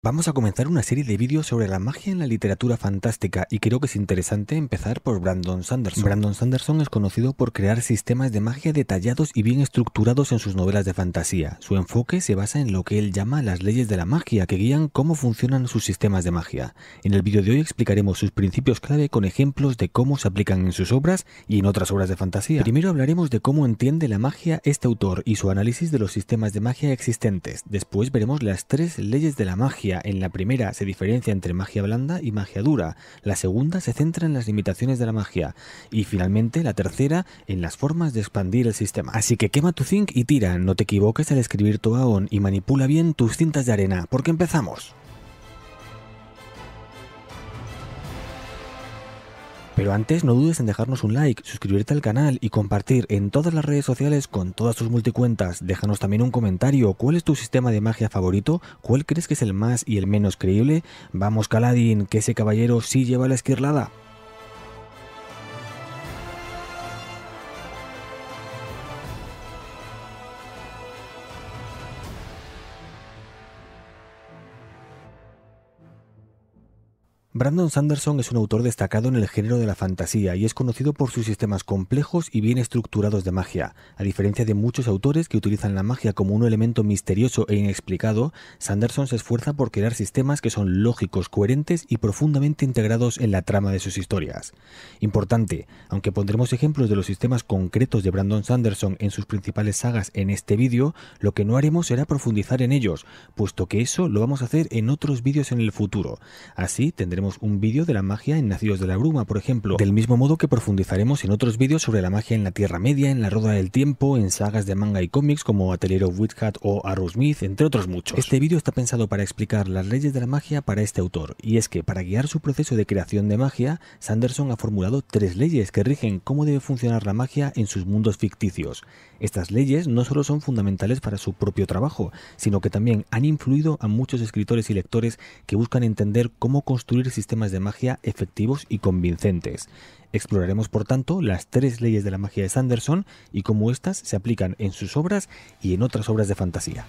Vamos a comenzar una serie de vídeos sobre la magia en la literatura fantástica y creo que es interesante empezar por Brandon Sanderson. Brandon Sanderson es conocido por crear sistemas de magia detallados y bien estructurados en sus novelas de fantasía. Su enfoque se basa en lo que él llama las leyes de la magia que guían cómo funcionan sus sistemas de magia. En el vídeo de hoy explicaremos sus principios clave con ejemplos de cómo se aplican en sus obras y en otras obras de fantasía. Primero hablaremos de cómo entiende la magia este autor y su análisis de los sistemas de magia existentes. Después veremos las tres leyes de la magia en la primera se diferencia entre magia blanda y magia dura, la segunda se centra en las limitaciones de la magia y finalmente la tercera en las formas de expandir el sistema. Así que quema tu zinc y tira, no te equivoques al escribir tu aon y manipula bien tus cintas de arena, porque empezamos. Pero antes no dudes en dejarnos un like, suscribirte al canal y compartir en todas las redes sociales con todas tus multicuentas. Déjanos también un comentario, ¿cuál es tu sistema de magia favorito? ¿Cuál crees que es el más y el menos creíble? Vamos Caladín, que ese caballero sí lleva la esquirlada. Brandon Sanderson es un autor destacado en el género de la fantasía y es conocido por sus sistemas complejos y bien estructurados de magia. A diferencia de muchos autores que utilizan la magia como un elemento misterioso e inexplicado, Sanderson se esfuerza por crear sistemas que son lógicos, coherentes y profundamente integrados en la trama de sus historias. Importante, aunque pondremos ejemplos de los sistemas concretos de Brandon Sanderson en sus principales sagas en este vídeo, lo que no haremos será profundizar en ellos, puesto que eso lo vamos a hacer en otros vídeos en el futuro. Así tendremos un vídeo de la magia en Nacidos de la Bruma, por ejemplo, del mismo modo que profundizaremos en otros vídeos sobre la magia en la Tierra Media, en la Roda del Tiempo, en sagas de manga y cómics como Atelier of o Arrowsmith, entre otros muchos. Este vídeo está pensado para explicar las leyes de la magia para este autor, y es que para guiar su proceso de creación de magia, Sanderson ha formulado tres leyes que rigen cómo debe funcionar la magia en sus mundos ficticios. Estas leyes no solo son fundamentales para su propio trabajo, sino que también han influido a muchos escritores y lectores que buscan entender cómo construir sistemas de magia efectivos y convincentes. Exploraremos, por tanto, las tres leyes de la magia de Sanderson y cómo éstas se aplican en sus obras y en otras obras de fantasía.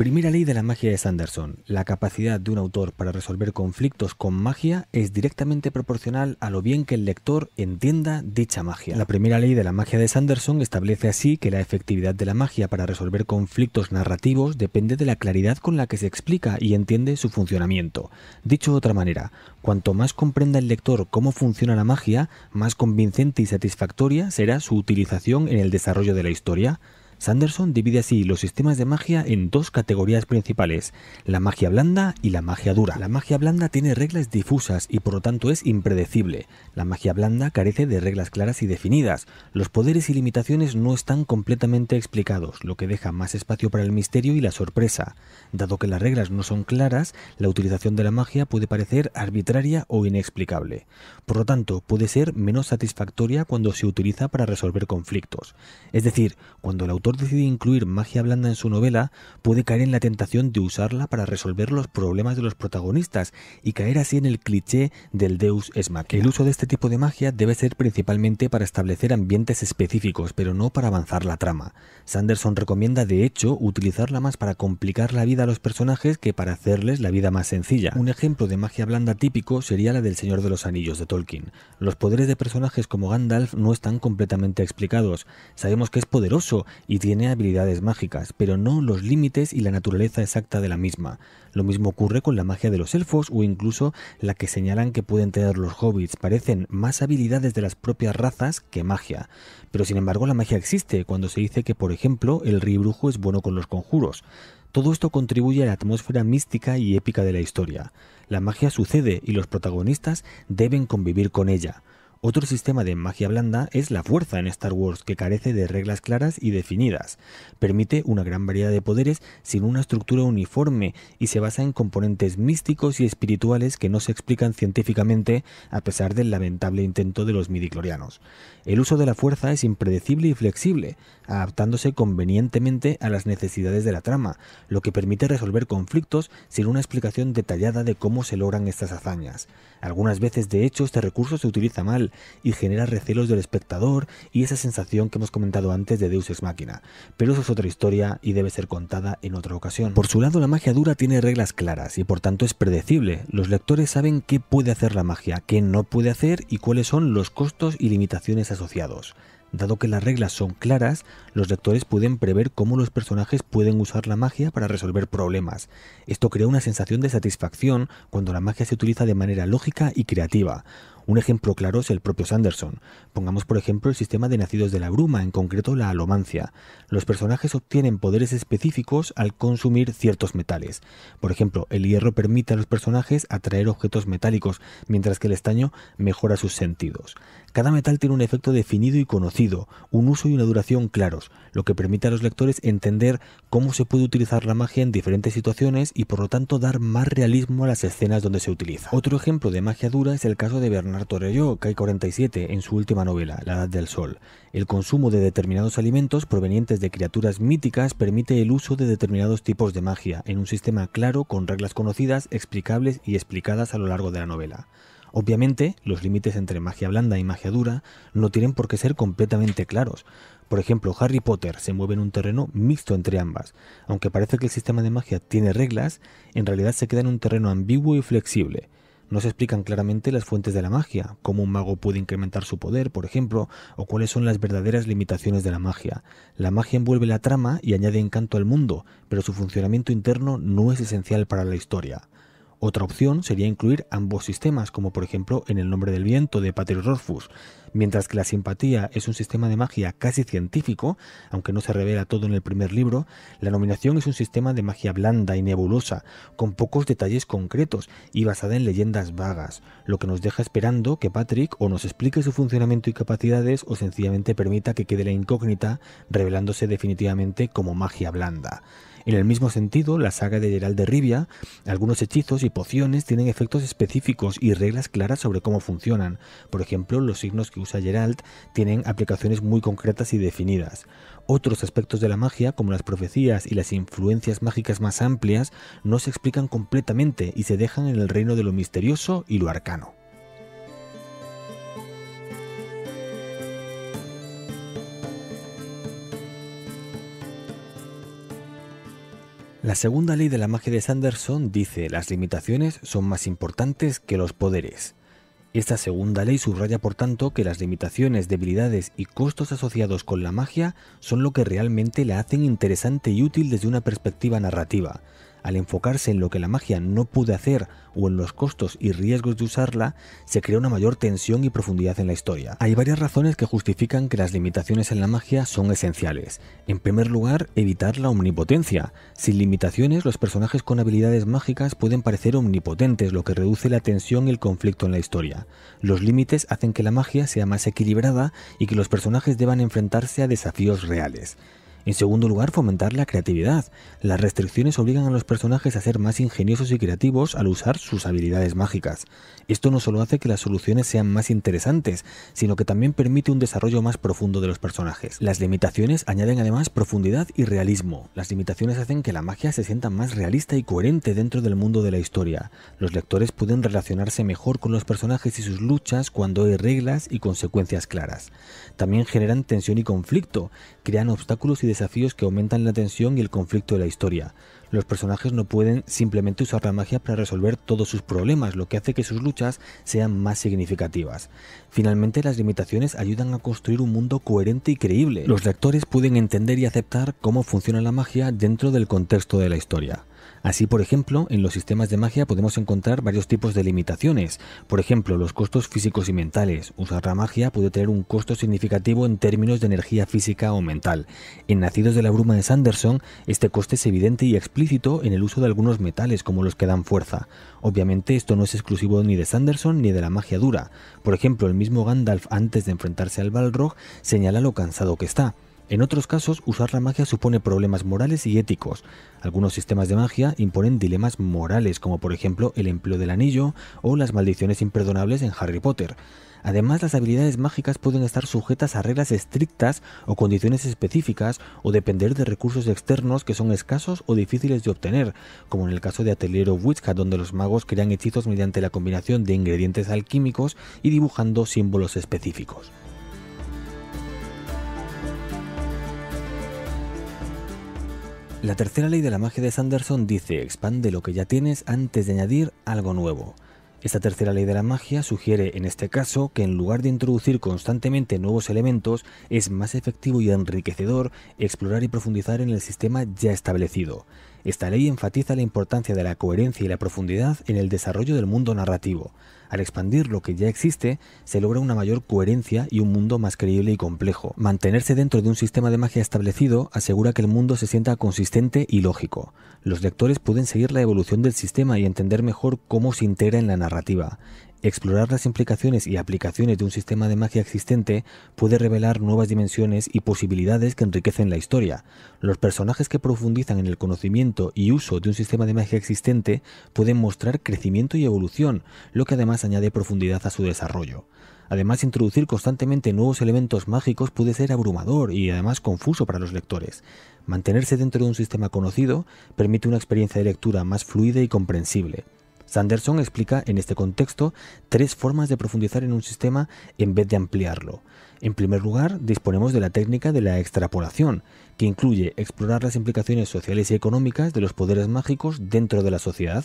Primera ley de la magia de Sanderson. La capacidad de un autor para resolver conflictos con magia es directamente proporcional a lo bien que el lector entienda dicha magia. La primera ley de la magia de Sanderson establece así que la efectividad de la magia para resolver conflictos narrativos depende de la claridad con la que se explica y entiende su funcionamiento. Dicho de otra manera, cuanto más comprenda el lector cómo funciona la magia, más convincente y satisfactoria será su utilización en el desarrollo de la historia. Sanderson divide así los sistemas de magia en dos categorías principales, la magia blanda y la magia dura. La magia blanda tiene reglas difusas y por lo tanto es impredecible. La magia blanda carece de reglas claras y definidas. Los poderes y limitaciones no están completamente explicados, lo que deja más espacio para el misterio y la sorpresa. Dado que las reglas no son claras, la utilización de la magia puede parecer arbitraria o inexplicable. Por lo tanto, puede ser menos satisfactoria cuando se utiliza para resolver conflictos. Es decir, cuando el autor decide incluir magia blanda en su novela, puede caer en la tentación de usarla para resolver los problemas de los protagonistas y caer así en el cliché del Deus es machina. El uso de este tipo de magia debe ser principalmente para establecer ambientes específicos, pero no para avanzar la trama. Sanderson recomienda, de hecho, utilizarla más para complicar la vida a los personajes que para hacerles la vida más sencilla. Un ejemplo de magia blanda típico sería la del Señor de los Anillos de Tolkien. Los poderes de personajes como Gandalf no están completamente explicados. Sabemos que es poderoso y tiene habilidades mágicas, pero no los límites y la naturaleza exacta de la misma. Lo mismo ocurre con la magia de los elfos o incluso la que señalan que pueden tener los hobbits. Parecen más habilidades de las propias razas que magia. Pero sin embargo la magia existe cuando se dice que, por ejemplo, el rey brujo es bueno con los conjuros. Todo esto contribuye a la atmósfera mística y épica de la historia. La magia sucede y los protagonistas deben convivir con ella. Otro sistema de magia blanda es la fuerza en Star Wars, que carece de reglas claras y definidas. Permite una gran variedad de poderes sin una estructura uniforme y se basa en componentes místicos y espirituales que no se explican científicamente a pesar del lamentable intento de los midiclorianos. El uso de la fuerza es impredecible y flexible, adaptándose convenientemente a las necesidades de la trama, lo que permite resolver conflictos sin una explicación detallada de cómo se logran estas hazañas. Algunas veces, de hecho, este recurso se utiliza mal, y genera recelos del espectador y esa sensación que hemos comentado antes de Deus Ex Machina. Pero eso es otra historia y debe ser contada en otra ocasión. Por su lado, la magia dura tiene reglas claras y por tanto es predecible. Los lectores saben qué puede hacer la magia, qué no puede hacer y cuáles son los costos y limitaciones asociados. Dado que las reglas son claras, los lectores pueden prever cómo los personajes pueden usar la magia para resolver problemas. Esto crea una sensación de satisfacción cuando la magia se utiliza de manera lógica y creativa. Un ejemplo claro es el propio Sanderson. Pongamos por ejemplo el sistema de nacidos de la bruma, en concreto la alomancia. Los personajes obtienen poderes específicos al consumir ciertos metales. Por ejemplo, el hierro permite a los personajes atraer objetos metálicos, mientras que el estaño mejora sus sentidos. Cada metal tiene un efecto definido y conocido, un uso y una duración claros, lo que permite a los lectores entender cómo se puede utilizar la magia en diferentes situaciones y por lo tanto dar más realismo a las escenas donde se utiliza. Otro ejemplo de magia dura es el caso de Bernard que Kai 47 en su última novela, La Edad del Sol. El consumo de determinados alimentos provenientes de criaturas míticas permite el uso de determinados tipos de magia, en un sistema claro con reglas conocidas, explicables y explicadas a lo largo de la novela. Obviamente, los límites entre magia blanda y magia dura no tienen por qué ser completamente claros. Por ejemplo, Harry Potter se mueve en un terreno mixto entre ambas. Aunque parece que el sistema de magia tiene reglas, en realidad se queda en un terreno ambiguo y flexible. No se explican claramente las fuentes de la magia, cómo un mago puede incrementar su poder, por ejemplo, o cuáles son las verdaderas limitaciones de la magia. La magia envuelve la trama y añade encanto al mundo, pero su funcionamiento interno no es esencial para la historia. Otra opción sería incluir ambos sistemas, como por ejemplo en El nombre del viento de Patrick Rorfus. Mientras que la simpatía es un sistema de magia casi científico, aunque no se revela todo en el primer libro, la nominación es un sistema de magia blanda y nebulosa, con pocos detalles concretos y basada en leyendas vagas, lo que nos deja esperando que Patrick o nos explique su funcionamiento y capacidades o sencillamente permita que quede la incógnita revelándose definitivamente como magia blanda. En el mismo sentido, la saga de Gerald de Rivia, algunos hechizos y pociones tienen efectos específicos y reglas claras sobre cómo funcionan. Por ejemplo, los signos que usa Gerald tienen aplicaciones muy concretas y definidas. Otros aspectos de la magia, como las profecías y las influencias mágicas más amplias, no se explican completamente y se dejan en el reino de lo misterioso y lo arcano. La segunda ley de la magia de Sanderson dice las limitaciones son más importantes que los poderes. Esta segunda ley subraya por tanto que las limitaciones, debilidades y costos asociados con la magia son lo que realmente la hacen interesante y útil desde una perspectiva narrativa, al enfocarse en lo que la magia no pude hacer o en los costos y riesgos de usarla, se crea una mayor tensión y profundidad en la historia. Hay varias razones que justifican que las limitaciones en la magia son esenciales. En primer lugar, evitar la omnipotencia. Sin limitaciones, los personajes con habilidades mágicas pueden parecer omnipotentes, lo que reduce la tensión y el conflicto en la historia. Los límites hacen que la magia sea más equilibrada y que los personajes deban enfrentarse a desafíos reales. En segundo lugar, fomentar la creatividad. Las restricciones obligan a los personajes a ser más ingeniosos y creativos al usar sus habilidades mágicas. Esto no solo hace que las soluciones sean más interesantes, sino que también permite un desarrollo más profundo de los personajes. Las limitaciones añaden además profundidad y realismo. Las limitaciones hacen que la magia se sienta más realista y coherente dentro del mundo de la historia. Los lectores pueden relacionarse mejor con los personajes y sus luchas cuando hay reglas y consecuencias claras. También generan tensión y conflicto, crean obstáculos y desafíos desafíos que aumentan la tensión y el conflicto de la historia. Los personajes no pueden simplemente usar la magia para resolver todos sus problemas, lo que hace que sus luchas sean más significativas. Finalmente, las limitaciones ayudan a construir un mundo coherente y creíble. Los lectores pueden entender y aceptar cómo funciona la magia dentro del contexto de la historia. Así, por ejemplo, en los sistemas de magia podemos encontrar varios tipos de limitaciones, por ejemplo, los costos físicos y mentales. Usar la magia puede tener un costo significativo en términos de energía física o mental. En Nacidos de la Bruma de Sanderson, este coste es evidente y explícito en el uso de algunos metales como los que dan fuerza. Obviamente esto no es exclusivo ni de Sanderson ni de la magia dura. Por ejemplo, el mismo Gandalf antes de enfrentarse al Balrog señala lo cansado que está. En otros casos, usar la magia supone problemas morales y éticos. Algunos sistemas de magia imponen dilemas morales, como por ejemplo el empleo del anillo o las maldiciones imperdonables en Harry Potter. Además, las habilidades mágicas pueden estar sujetas a reglas estrictas o condiciones específicas o depender de recursos externos que son escasos o difíciles de obtener, como en el caso de Atelier of donde los magos crean hechizos mediante la combinación de ingredientes alquímicos y dibujando símbolos específicos. La tercera ley de la magia de Sanderson dice expande lo que ya tienes antes de añadir algo nuevo. Esta tercera ley de la magia sugiere en este caso que en lugar de introducir constantemente nuevos elementos, es más efectivo y enriquecedor explorar y profundizar en el sistema ya establecido. Esta ley enfatiza la importancia de la coherencia y la profundidad en el desarrollo del mundo narrativo. Al expandir lo que ya existe, se logra una mayor coherencia y un mundo más creíble y complejo. Mantenerse dentro de un sistema de magia establecido asegura que el mundo se sienta consistente y lógico. Los lectores pueden seguir la evolución del sistema y entender mejor cómo se integra en la narrativa. Explorar las implicaciones y aplicaciones de un sistema de magia existente puede revelar nuevas dimensiones y posibilidades que enriquecen la historia. Los personajes que profundizan en el conocimiento y uso de un sistema de magia existente pueden mostrar crecimiento y evolución, lo que además añade profundidad a su desarrollo. Además, introducir constantemente nuevos elementos mágicos puede ser abrumador y además confuso para los lectores. Mantenerse dentro de un sistema conocido permite una experiencia de lectura más fluida y comprensible. Sanderson explica en este contexto tres formas de profundizar en un sistema en vez de ampliarlo. En primer lugar, disponemos de la técnica de la extrapolación, que incluye explorar las implicaciones sociales y económicas de los poderes mágicos dentro de la sociedad.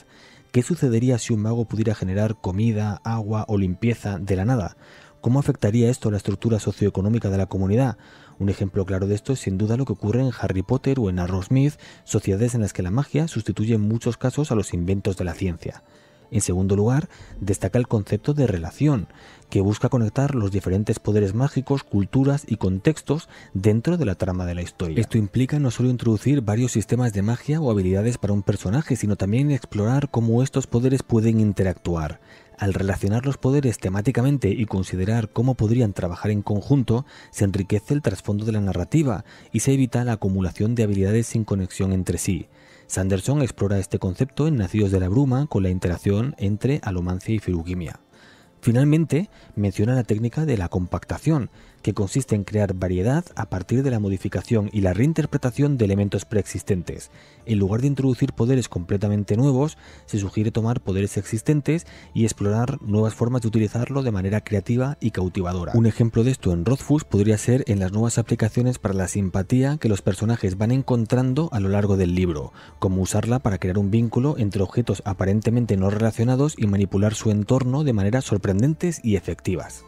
¿Qué sucedería si un mago pudiera generar comida, agua o limpieza de la nada? ¿Cómo afectaría esto a la estructura socioeconómica de la comunidad? Un ejemplo claro de esto es sin duda lo que ocurre en Harry Potter o en Smith, sociedades en las que la magia sustituye en muchos casos a los inventos de la ciencia. En segundo lugar, destaca el concepto de relación que busca conectar los diferentes poderes mágicos, culturas y contextos dentro de la trama de la historia. Esto implica no solo introducir varios sistemas de magia o habilidades para un personaje, sino también explorar cómo estos poderes pueden interactuar. Al relacionar los poderes temáticamente y considerar cómo podrían trabajar en conjunto, se enriquece el trasfondo de la narrativa y se evita la acumulación de habilidades sin conexión entre sí. Sanderson explora este concepto en Nacidos de la Bruma con la interacción entre alomancia y firugimia. Finalmente, menciona la técnica de la compactación, que consiste en crear variedad a partir de la modificación y la reinterpretación de elementos preexistentes. En lugar de introducir poderes completamente nuevos, se sugiere tomar poderes existentes y explorar nuevas formas de utilizarlo de manera creativa y cautivadora. Un ejemplo de esto en Rothfuss podría ser en las nuevas aplicaciones para la simpatía que los personajes van encontrando a lo largo del libro, como usarla para crear un vínculo entre objetos aparentemente no relacionados y manipular su entorno de maneras sorprendentes y efectivas.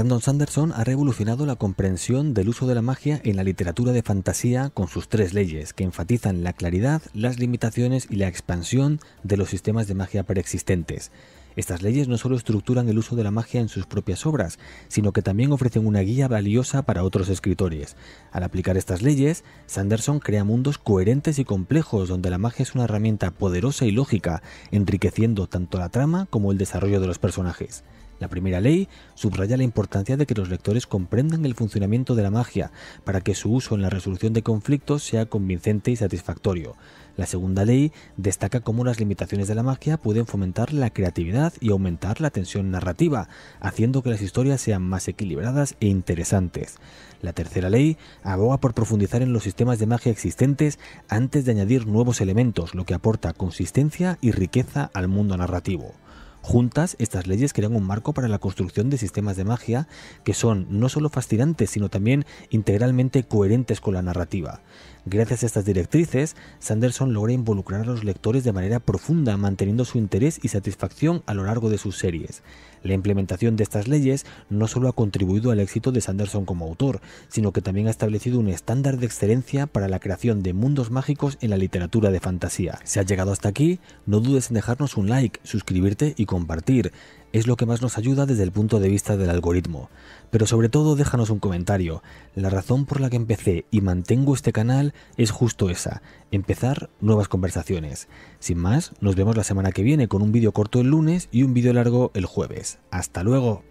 Brandon Sanderson ha revolucionado la comprensión del uso de la magia en la literatura de fantasía con sus tres leyes, que enfatizan la claridad, las limitaciones y la expansión de los sistemas de magia preexistentes. Estas leyes no solo estructuran el uso de la magia en sus propias obras, sino que también ofrecen una guía valiosa para otros escritores. Al aplicar estas leyes, Sanderson crea mundos coherentes y complejos donde la magia es una herramienta poderosa y lógica, enriqueciendo tanto la trama como el desarrollo de los personajes. La primera ley subraya la importancia de que los lectores comprendan el funcionamiento de la magia para que su uso en la resolución de conflictos sea convincente y satisfactorio. La segunda ley destaca cómo las limitaciones de la magia pueden fomentar la creatividad y aumentar la tensión narrativa, haciendo que las historias sean más equilibradas e interesantes. La tercera ley aboga por profundizar en los sistemas de magia existentes antes de añadir nuevos elementos, lo que aporta consistencia y riqueza al mundo narrativo. Juntas, estas leyes crean un marco para la construcción de sistemas de magia que son no solo fascinantes, sino también integralmente coherentes con la narrativa. Gracias a estas directrices, Sanderson logra involucrar a los lectores de manera profunda, manteniendo su interés y satisfacción a lo largo de sus series. La implementación de estas leyes no solo ha contribuido al éxito de Sanderson como autor, sino que también ha establecido un estándar de excelencia para la creación de mundos mágicos en la literatura de fantasía. Si has llegado hasta aquí, no dudes en dejarnos un like, suscribirte y compartir es lo que más nos ayuda desde el punto de vista del algoritmo, pero sobre todo déjanos un comentario. La razón por la que empecé y mantengo este canal es justo esa, empezar nuevas conversaciones. Sin más, nos vemos la semana que viene con un vídeo corto el lunes y un vídeo largo el jueves. Hasta luego.